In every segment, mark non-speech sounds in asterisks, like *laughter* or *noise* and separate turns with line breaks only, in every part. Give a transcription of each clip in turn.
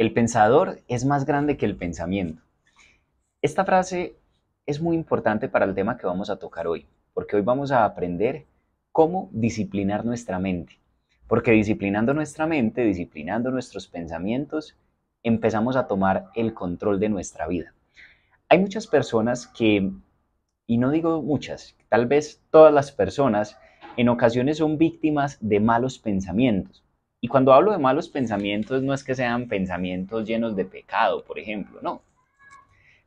El pensador es más grande que el pensamiento. Esta frase es muy importante para el tema que vamos a tocar hoy, porque hoy vamos a aprender cómo disciplinar nuestra mente. Porque disciplinando nuestra mente, disciplinando nuestros pensamientos, empezamos a tomar el control de nuestra vida. Hay muchas personas que, y no digo muchas, tal vez todas las personas en ocasiones son víctimas de malos pensamientos. Y cuando hablo de malos pensamientos, no es que sean pensamientos llenos de pecado, por ejemplo, no.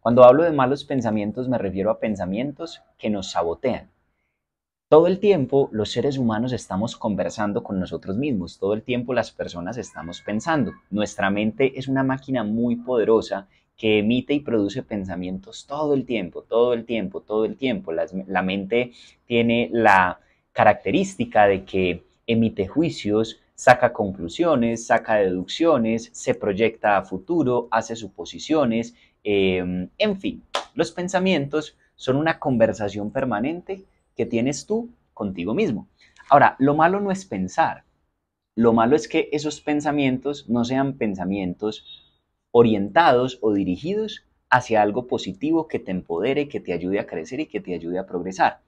Cuando hablo de malos pensamientos me refiero a pensamientos que nos sabotean. Todo el tiempo los seres humanos estamos conversando con nosotros mismos, todo el tiempo las personas estamos pensando. Nuestra mente es una máquina muy poderosa que emite y produce pensamientos todo el tiempo, todo el tiempo, todo el tiempo. la, mente tiene la característica de que emite juicios, saca conclusiones, saca deducciones, se proyecta a futuro, hace suposiciones, em, en fin, los pensamientos son una conversación permanente que tienes tú contigo mismo. Ahora, lo malo no es pensar, lo malo es que esos pensamientos no sean pensamientos orientados o dirigidos hacia algo positivo que te empodere, que te ayude a crecer y que te ayude a progresar.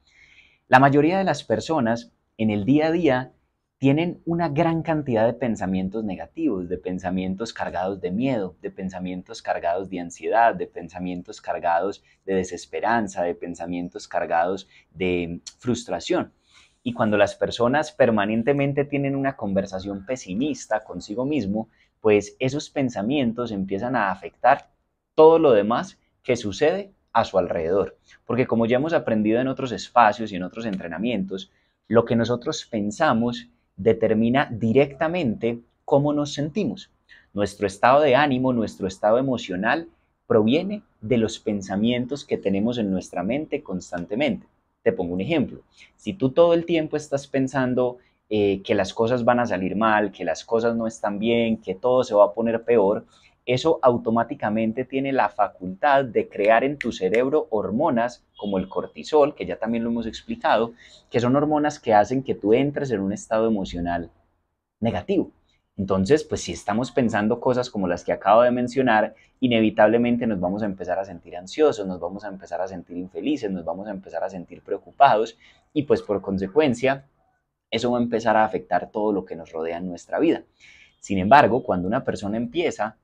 La mayoría de las personas en el día a día tienen una gran cantidad de pensamientos negativos, de pensamientos cargados de miedo, de pensamientos cargados de ansiedad, de pensamientos cargados de desesperanza, de pensamientos cargados de frustración. Y cuando las personas permanentemente tienen una conversación pesimista consigo mismo, pues esos pensamientos empiezan a afectar todo lo demás que sucede a su alrededor. Porque como ya hemos aprendido en otros espacios y en otros entrenamientos, lo que nosotros pensamos determina directamente cómo nos sentimos. Nuestro estado de ánimo, nuestro estado emocional, proviene de los pensamientos que tenemos en nuestra mente constantemente. Te pongo un ejemplo. Si tú todo el tiempo estás pensando eh, que las cosas van a salir mal, que las cosas no están bien, que todo se va a poner peor, eso automáticamente tiene la facultad de crear en tu cerebro hormonas como el cortisol, que ya también lo hemos explicado, que son hormonas que hacen que tú entres en un estado emocional negativo. Entonces, pues si estamos pensando cosas como las que acabo de mencionar, inevitablemente nos vamos a empezar a sentir ansiosos, nos vamos a empezar a sentir infelices, nos vamos a empezar a sentir preocupados y pues por consecuencia, eso va a empezar a afectar todo lo que nos rodea en nuestra vida. Sin embargo, cuando una persona empieza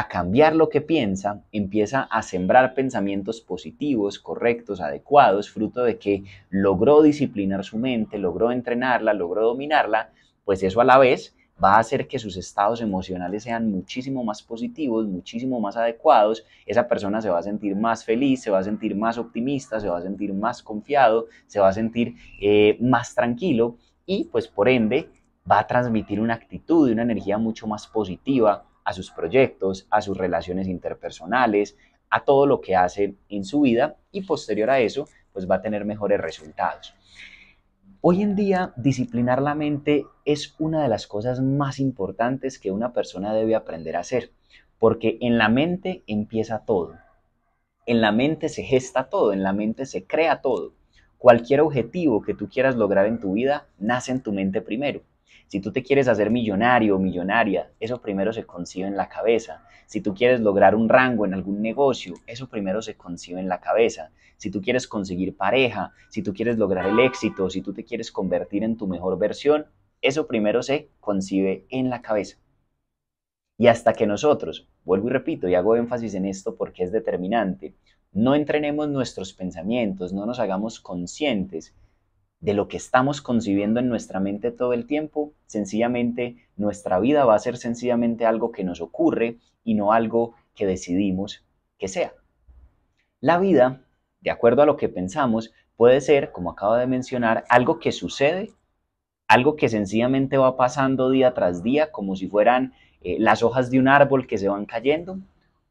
a cambiar lo que piensa, empieza a sembrar pensamientos positivos, correctos, adecuados, fruto de que logró disciplinar su mente, logró entrenarla, logró dominarla, pues eso a la vez va a hacer que sus estados emocionales sean muchísimo más positivos, muchísimo más adecuados, esa persona se va a sentir más feliz, se va a sentir más optimista, se va a sentir más confiado, se va a sentir eh, más tranquilo y pues por ende va a transmitir una actitud, y una energía mucho más positiva, a sus proyectos, a sus relaciones interpersonales, a todo lo que hace en su vida y posterior a eso, pues va a tener mejores resultados. Hoy en día, disciplinar la mente es una de las cosas más importantes que una persona debe aprender a hacer, porque en la mente empieza todo. En la mente se gesta todo, en la mente se crea todo. Cualquier objetivo que tú quieras lograr en tu vida nace en tu mente primero. Si tú te quieres hacer millonario o millonaria, eso primero se concibe en la cabeza. Si tú quieres lograr un rango en algún negocio, eso primero se concibe en la cabeza. Si tú quieres conseguir pareja, si tú quieres lograr el éxito, si tú te quieres convertir en tu mejor versión, eso primero se concibe en la cabeza. Y hasta que nosotros, vuelvo y repito, y hago énfasis en esto porque es determinante, no entrenemos nuestros pensamientos, no nos hagamos conscientes de lo que estamos concibiendo en nuestra mente todo el tiempo, sencillamente nuestra vida va a ser sencillamente algo que nos ocurre y no algo que decidimos que sea. La vida, de acuerdo a lo que pensamos, puede ser, como acabo de mencionar, algo que sucede, algo que sencillamente va pasando día tras día, como si fueran eh, las hojas de un árbol que se van cayendo,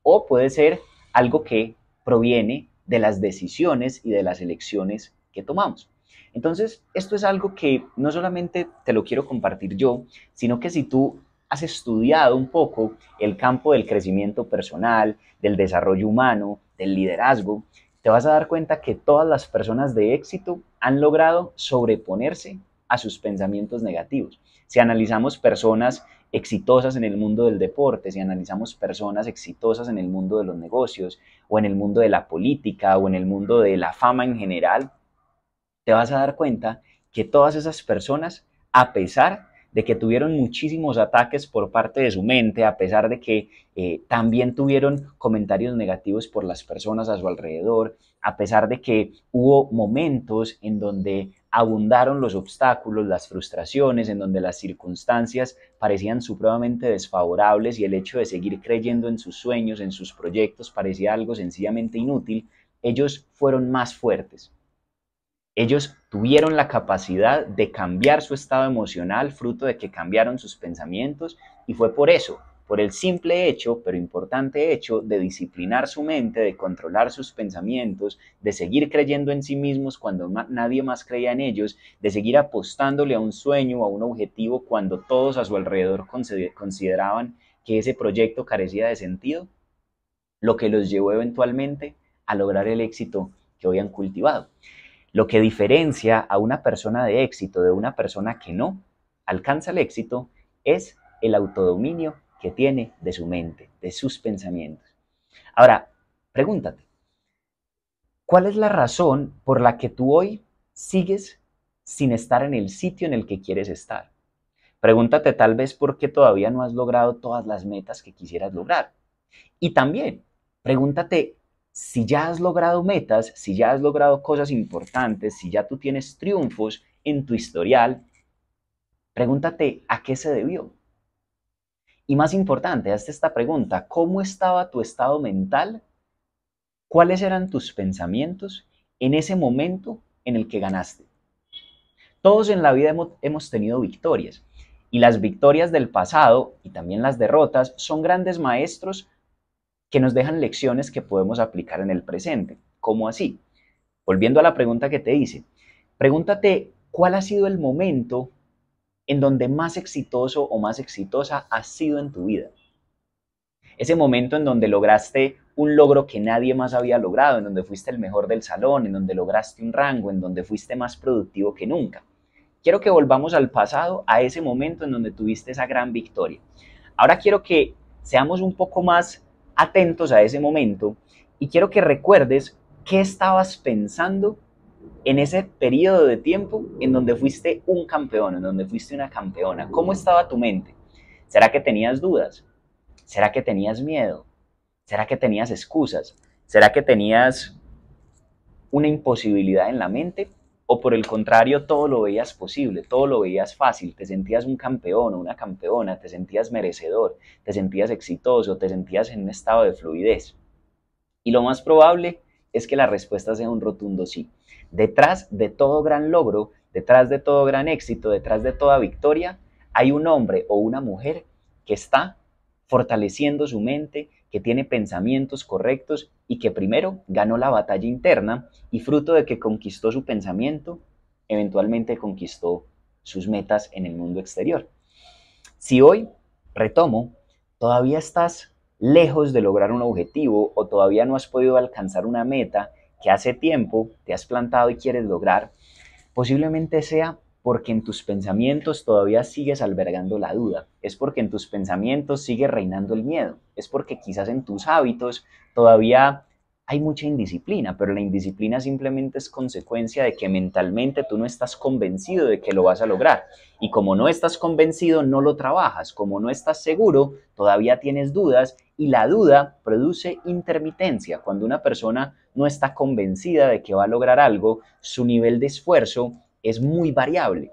o puede ser algo que proviene de las decisiones y de las elecciones que tomamos. Entonces, esto es algo que no solamente te lo quiero compartir yo, sino que si tú has estudiado un poco el campo del crecimiento personal, del desarrollo humano, del liderazgo, te vas a dar cuenta que todas las personas de éxito han logrado sobreponerse a sus pensamientos negativos. Si analizamos personas exitosas en el mundo del deporte, si analizamos personas exitosas en el mundo de los negocios o en el mundo de la política o en el mundo de la fama en general, te vas a dar cuenta que todas esas personas, a pesar de que tuvieron muchísimos ataques por parte de su mente, a pesar de que eh, también tuvieron comentarios negativos por las personas a su alrededor, a pesar de que hubo momentos en donde abundaron los obstáculos, las frustraciones, en donde las circunstancias parecían supremamente desfavorables y el hecho de seguir creyendo en sus sueños, en sus proyectos, parecía algo sencillamente inútil, ellos fueron más fuertes ellos tuvieron la capacidad de cambiar su estado emocional fruto de que cambiaron sus pensamientos y fue por eso, por el simple hecho, pero importante hecho, de disciplinar su mente, de controlar sus pensamientos, de seguir creyendo en sí mismos cuando nadie más creía en ellos, de seguir apostándole a un sueño, a un objetivo cuando todos a su alrededor consideraban que ese proyecto carecía de sentido, lo que los llevó eventualmente a lograr el éxito que habían cultivado. Lo que diferencia a una persona de éxito de una persona que no alcanza el éxito es el autodominio que tiene de su mente, de sus pensamientos. Ahora, pregúntate, ¿cuál es la razón por la que tú hoy sigues sin estar en el sitio en el que quieres estar? Pregúntate tal vez por qué todavía no has logrado todas las metas que quisieras lograr. Y también, pregúntate si ya has logrado metas, si ya has logrado cosas importantes, si ya tú tienes triunfos en tu historial, pregúntate a qué se debió. Y más importante, hazte esta pregunta, ¿cómo estaba tu estado mental? ¿Cuáles eran tus pensamientos en ese momento en el que ganaste? Todos en la vida hemos, tenido victorias y las victorias del pasado y también las derrotas son grandes maestros que nos dejan lecciones que podemos aplicar en el presente. ¿Cómo así? Volviendo a la pregunta que te hice, pregúntate cuál ha sido el momento en donde más exitoso o más exitosa has sido en tu vida. Ese momento en donde lograste un logro que nadie más había logrado, en donde fuiste el mejor del salón, en donde lograste un rango, en donde fuiste más productivo que nunca. Quiero que volvamos al pasado, a ese momento en donde tuviste esa gran victoria. Ahora quiero que seamos un poco más atentos a ese momento y quiero que recuerdes qué estabas pensando en ese periodo de tiempo en donde fuiste un campeón, en donde fuiste una campeona. ¿Cómo estaba tu mente? ¿Será que tenías dudas? ¿Será que tenías miedo? ¿Será que tenías excusas? ¿Será que tenías una imposibilidad en la mente? o por el contrario, todo lo veías posible, todo lo veías fácil, te sentías un campeón o una campeona, te sentías merecedor, te sentías exitoso, te sentías en un estado de fluidez. Y lo más probable es que la respuesta sea un rotundo sí. Detrás de todo gran logro, detrás de todo gran éxito, detrás de toda victoria, hay un hombre o una mujer que está fortaleciendo su mente, que tiene pensamientos correctos y que primero ganó la batalla interna y fruto de que conquistó su pensamiento, eventualmente conquistó sus metas en el mundo exterior. Si hoy, retomo, todavía estás lejos de lograr un objetivo o todavía no has podido alcanzar una meta que hace tiempo te has plantado y quieres lograr, posiblemente sea porque en tus pensamientos todavía sigues albergando la duda, es porque en tus pensamientos sigue reinando el miedo, es porque quizás en tus hábitos todavía hay mucha indisciplina, pero la indisciplina simplemente es consecuencia de que mentalmente tú no estás convencido de que lo vas a lograr. Y como no estás convencido, no lo trabajas. Como no estás seguro, todavía tienes dudas y la duda produce intermitencia. Cuando una persona no está convencida de que va a lograr algo, su nivel de esfuerzo es muy variable,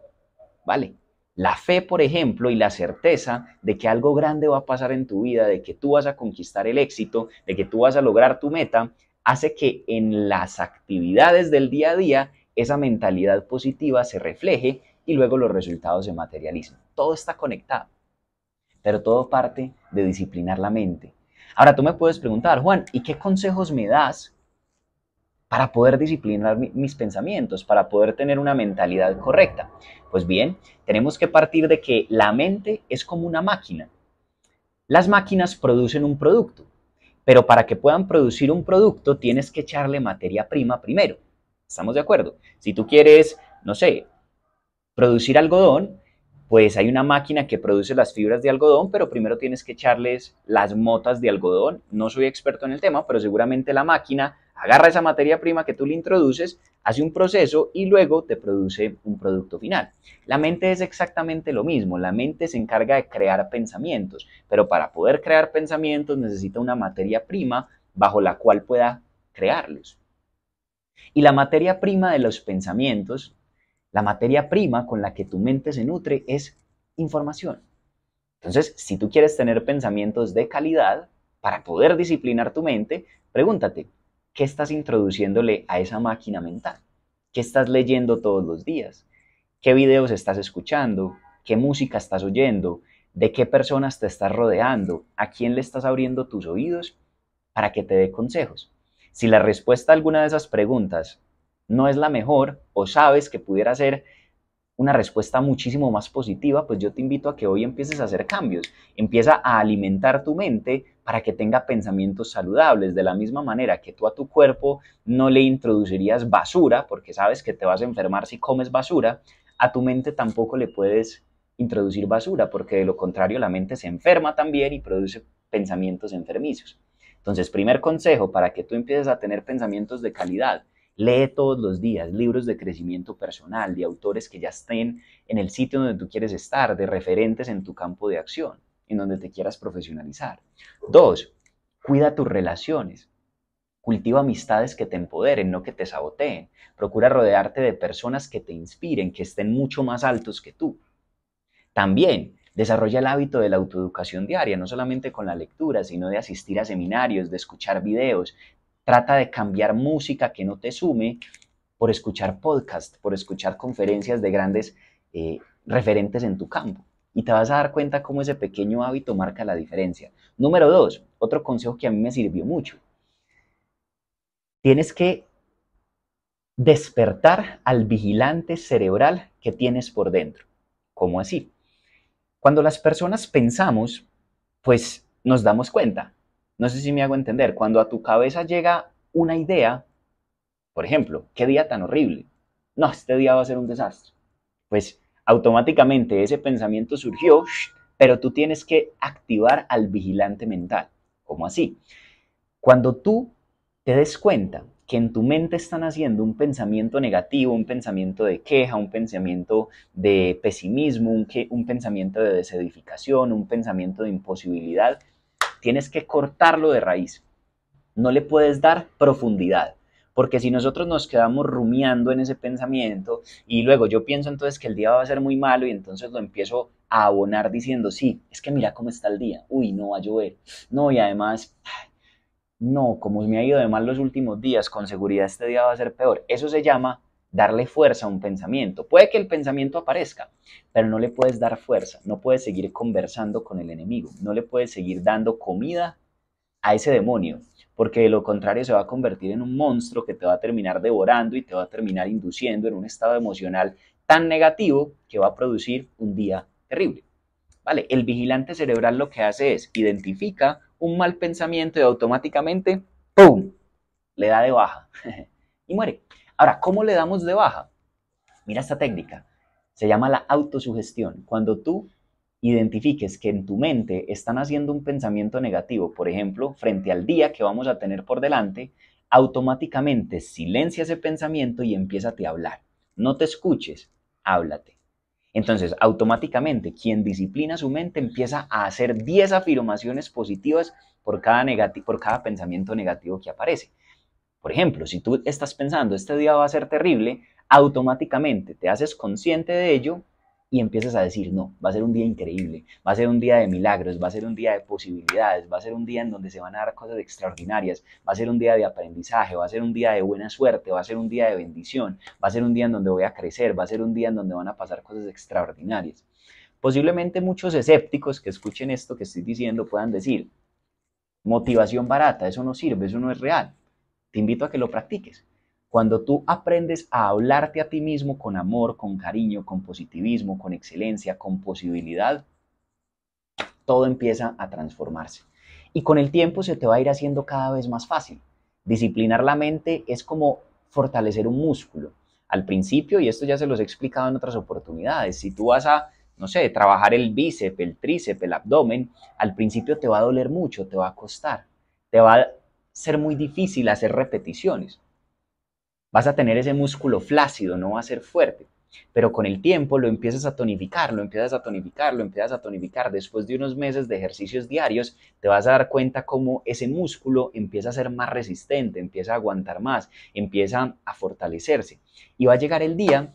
¿vale? La fe, por ejemplo, y la certeza de que algo grande va a pasar en tu vida, de que tú vas a conquistar el éxito, de que tú vas a lograr tu meta, hace que en las actividades del día a día esa mentalidad positiva se refleje y luego los resultados se materialicen. Todo está conectado, pero todo parte de disciplinar la mente. Ahora tú me puedes preguntar, Juan, ¿y qué consejos me das para poder disciplinar mis pensamientos, para poder tener una mentalidad correcta? Pues bien, tenemos que partir de que la mente es como una máquina. Las máquinas producen un producto, pero para que puedan producir un producto tienes que echarle materia prima primero. ¿Estamos de acuerdo? Si tú quieres, no sé, producir algodón, pues hay una máquina que produce las fibras de algodón, pero primero tienes que echarles las motas de algodón. No soy experto en el tema, pero seguramente la máquina agarra esa materia prima que tú le introduces, hace un proceso y luego te produce un producto final. La mente es exactamente lo mismo, la mente se encarga de crear pensamientos, pero para poder crear pensamientos necesita una materia prima bajo la cual pueda crearlos. Y la materia prima de los pensamientos la materia prima con la que tu mente se nutre es información. Entonces, si tú quieres tener pensamientos de calidad para poder disciplinar tu mente, pregúntate, ¿qué estás introduciéndole a esa máquina mental? ¿Qué estás leyendo todos los días? ¿Qué videos estás escuchando? ¿Qué música estás oyendo? ¿De qué personas te estás rodeando? ¿A quién le estás abriendo tus oídos para que te dé consejos? Si la respuesta a alguna de esas preguntas no es la mejor o sabes que pudiera ser una respuesta muchísimo más positiva, pues yo te invito a que hoy empieces a hacer cambios. Empieza a alimentar tu mente para que tenga pensamientos saludables, de la misma manera que tú a tu cuerpo no le introducirías basura, porque sabes que te vas a enfermar si comes basura, a tu mente tampoco le puedes introducir basura, porque de lo contrario la mente se enferma también y produce pensamientos enfermizos. Entonces, primer consejo para que tú empieces a tener pensamientos de calidad, Lee todos los días libros de crecimiento personal, de autores que ya estén en el sitio donde tú quieres estar, de referentes en tu campo de acción, en donde te quieras profesionalizar. Dos, cuida tus relaciones. Cultiva amistades que te empoderen, no que te saboteen. Procura rodearte de personas que te inspiren, que estén mucho más altos que tú. También desarrolla el hábito de la autoeducación diaria, no solamente con la lectura, sino de asistir a seminarios, de escuchar videos, Trata de cambiar música que no te sume por escuchar podcasts, por escuchar conferencias de grandes eh, referentes en tu campo. Y te vas a dar cuenta cómo ese pequeño hábito marca la diferencia. Número dos, otro consejo que a mí me sirvió mucho. Tienes que despertar al vigilante cerebral que tienes por dentro. ¿Cómo así? Cuando las personas pensamos, pues nos damos cuenta, no sé si me hago entender. Cuando a tu cabeza llega una idea, por ejemplo, qué día tan horrible. No, este día va a ser un desastre. Pues automáticamente ese pensamiento surgió, pero tú tienes que activar al vigilante mental. ¿Cómo así? Cuando tú te des cuenta que en tu mente están haciendo un pensamiento negativo, un pensamiento de queja, un pensamiento de pesimismo, un, un pensamiento de desedificación, un pensamiento de imposibilidad, tienes que cortarlo de raíz. No le puedes dar profundidad. Porque si nosotros nos quedamos rumiando en ese pensamiento y luego yo pienso entonces que el día va a ser muy malo y entonces lo empiezo a abonar diciendo, sí, es que mira cómo está el día, uy, no va a llover, no, y además, no, como me ha ido de mal los últimos días, con seguridad este día va a ser peor. Eso se llama darle fuerza a un pensamiento. Puede que el pensamiento aparezca, pero no le puedes dar fuerza, no puedes seguir conversando con el enemigo, no le puedes seguir dando comida a ese demonio, porque de lo contrario se va a convertir en un monstruo que te va a terminar devorando y te va a terminar induciendo en un estado emocional tan negativo que va a producir un día terrible. ¿Vale? El vigilante cerebral lo que hace es identifica un mal pensamiento y automáticamente, ¡pum!, le da de baja *laughs* y muere. Ahora, ¿cómo le damos de baja? Mira esta técnica. Se llama la autosugestión. Cuando tú identifiques que en tu mente están haciendo un pensamiento negativo, por ejemplo, frente al día que vamos a tener por delante, automáticamente silencia ese pensamiento y empiézate a hablar. No te escuches, háblate. Entonces, automáticamente, quien disciplina su mente empieza a hacer 10 afirmaciones positivas por cada, por cada pensamiento negativo que aparece. Por ejemplo, si tú estás pensando, este día va a ser terrible, automáticamente te haces consciente de ello y empiezas a decir, no, va a ser un día increíble, va a ser un día de milagros, va a ser un día de posibilidades, va a ser un día en donde se van a dar cosas extraordinarias, va a ser un día de aprendizaje, va a ser un día de buena suerte, va a ser un día de bendición, va a ser un día en donde voy a crecer, va a ser un día en donde van a pasar cosas extraordinarias. Posiblemente muchos escépticos que escuchen esto que estoy diciendo puedan decir, motivación barata, eso no sirve, eso no es real. Te invito a que lo practiques. Cuando tú aprendes a hablarte a ti mismo con amor, con cariño, con positivismo, con excelencia, con posibilidad, todo empieza a transformarse. Y con el tiempo se te va a ir haciendo cada vez más fácil. Disciplinar la mente es como fortalecer un músculo. Al principio, y esto ya se los he explicado en otras oportunidades, si tú vas a, no sé, trabajar el bíceps, el tríceps, el abdomen, al principio te va a doler mucho, te va a costar, te va a ser muy difícil hacer repeticiones. Vas a tener ese músculo flácido, no va a ser fuerte. Pero con el tiempo lo empiezas a tonificar, lo empiezas a tonificar, lo empiezas a tonificar. Después de unos meses de ejercicios diarios, te vas a dar cuenta cómo ese músculo empieza a ser más resistente, empieza a aguantar más, empieza a fortalecerse. Y va a llegar el día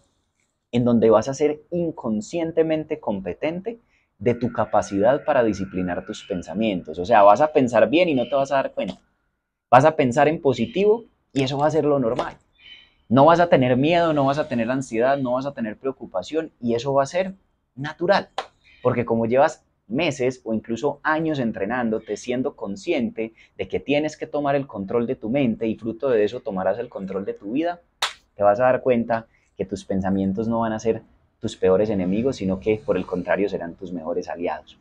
en donde vas a ser inconscientemente competente de tu capacidad para disciplinar tus pensamientos. O sea, vas a pensar bien y no te vas a dar cuenta. Vas a pensar en positivo y eso va a ser lo normal. No vas a tener miedo, no vas a tener ansiedad, no vas a tener preocupación y eso va a ser natural. Porque como llevas meses o incluso años entrenándote, siendo consciente de que tienes que tomar el control de tu mente y fruto de eso tomarás el control de tu vida, te vas a dar cuenta que tus pensamientos no van a ser tus peores enemigos, sino que por el contrario serán tus mejores aliados.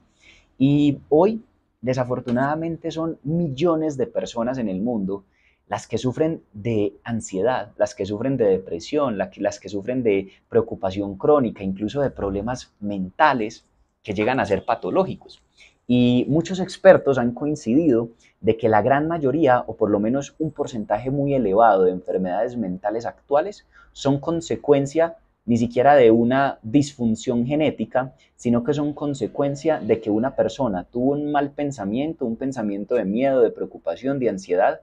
Y hoy Desafortunadamente son millones de personas en el mundo las que sufren de ansiedad, las que sufren de depresión, las que sufren de preocupación crónica, incluso de problemas mentales que llegan a ser patológicos. Y muchos expertos han coincidido de que la gran mayoría, o por lo menos un porcentaje muy elevado de enfermedades mentales actuales, son consecuencia ni siquiera de una disfunción genética, sino que son consecuencia de que una persona tuvo un mal pensamiento, un pensamiento de miedo, de preocupación, de ansiedad,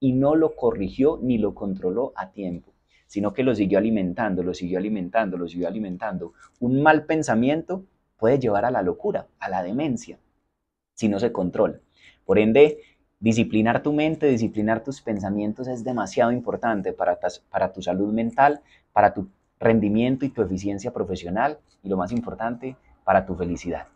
y no lo corrigió ni lo controló a tiempo, sino que lo siguió alimentando, lo siguió alimentando, lo siguió alimentando. Un mal pensamiento puede llevar a la locura, a la demencia, si no se controla. Por ende, disciplinar tu mente, disciplinar tus pensamientos es demasiado importante para, para tu salud mental, para tu rendimiento y tu eficiencia profesional y lo más importante, para tu felicidad.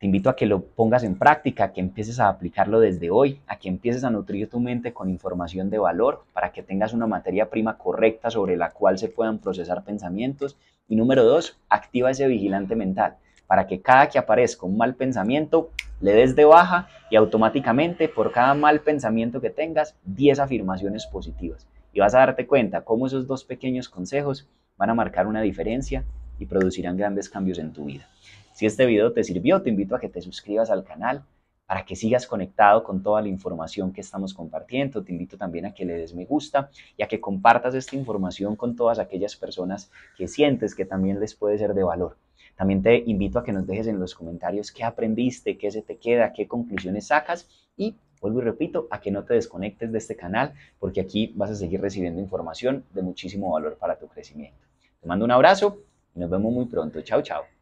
Te invito a que lo pongas en práctica, que empieces a aplicarlo desde hoy, a que empieces a nutrir tu mente con información de valor para que tengas una materia prima correcta sobre la cual se puedan procesar pensamientos. Y número dos, activa ese vigilante mental para que cada que aparezca un mal pensamiento, le des de baja y automáticamente por cada mal pensamiento que tengas, 10 afirmaciones positivas. Y vas a darte cuenta cómo esos dos pequeños consejos van a marcar una diferencia y producirán grandes cambios en tu vida. Si este video te sirvió, te invito a que te suscribas al canal para que sigas conectado con toda la información que estamos compartiendo. Te invito también a que le des me gusta y a que compartas esta información con todas aquellas personas que sientes que también les puede ser de valor. También te invito a que nos dejes en los comentarios qué aprendiste, qué se te queda, qué conclusiones sacas y Vuelvo y repito, a que no te desconectes de este canal porque aquí vas a seguir recibiendo información de muchísimo valor para tu crecimiento. Te mando un abrazo y nos vemos muy pronto. Chao, chao.